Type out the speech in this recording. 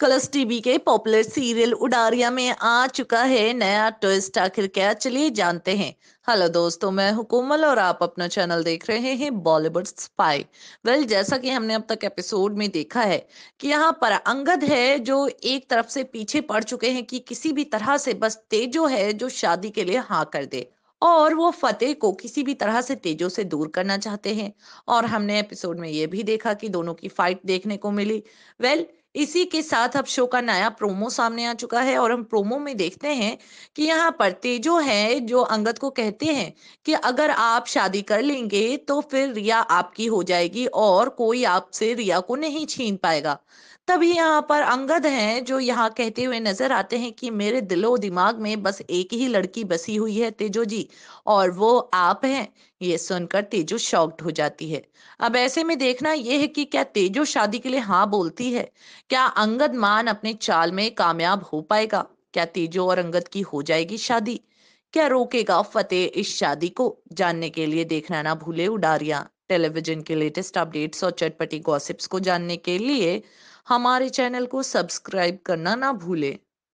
colours TV के popular serial Udaariyaan में आ चुका है नया ट्विस्ट आखिर क्या चलिए जानते हैं हेलो दोस्तों मैं हुकुमल और आप अपना चैनल देख रहे हैं बॉलीवुड स्पाई वेल जैसा कि हमने अब तक एपिसोड में देखा है कि यहाँ पर अंगद है जो एक तरफ से पीछे पड़ चुके हैं कि किसी भी तरह से बस तेजो है जो शादी के लिए हाँ कर दे और वो फतेह को किसी भी तरह से तेजो से दूर करना चाहते हैं और हमने एपिसोड में ये भी देखा कि दोनों की फाइट देखने को मिली वेल well, इसी के साथ अब शो का नया प्रोमो सामने आ चुका है और हम प्रोमो में देखते हैं कि यहाँ पर तेजो है जो अंगद को कहते हैं कि अगर आप शादी कर लेंगे तो फिर रिया आपकी हो जाएगी और कोई आपसे रिया को नहीं छीन पाएगा तभी यहाँ पर अंगद हैं जो यहाँ कहते हुए नजर आते हैं कि मेरे दिलो दिमाग में बस एक ही लड़की बसी हुई है तेजो जी और वो आप हैं ये सुनकर तेजू शॉक्ड हो जाती है अब ऐसे में देखना यह है कि क्या तेजू शादी के लिए हाँ बोलती है क्या अंगद मान अपने चाल में कामयाब हो पाएगा क्या तेजो और अंगद की हो जाएगी शादी क्या रोकेगा फतेह इस शादी को जानने के लिए देखना ना भूले उडारिया टेलीविजन के लेटेस्ट अपडेट्स और चटपटी गॉसिप्स को जानने के लिए हमारे चैनल को सब्सक्राइब करना ना भूलें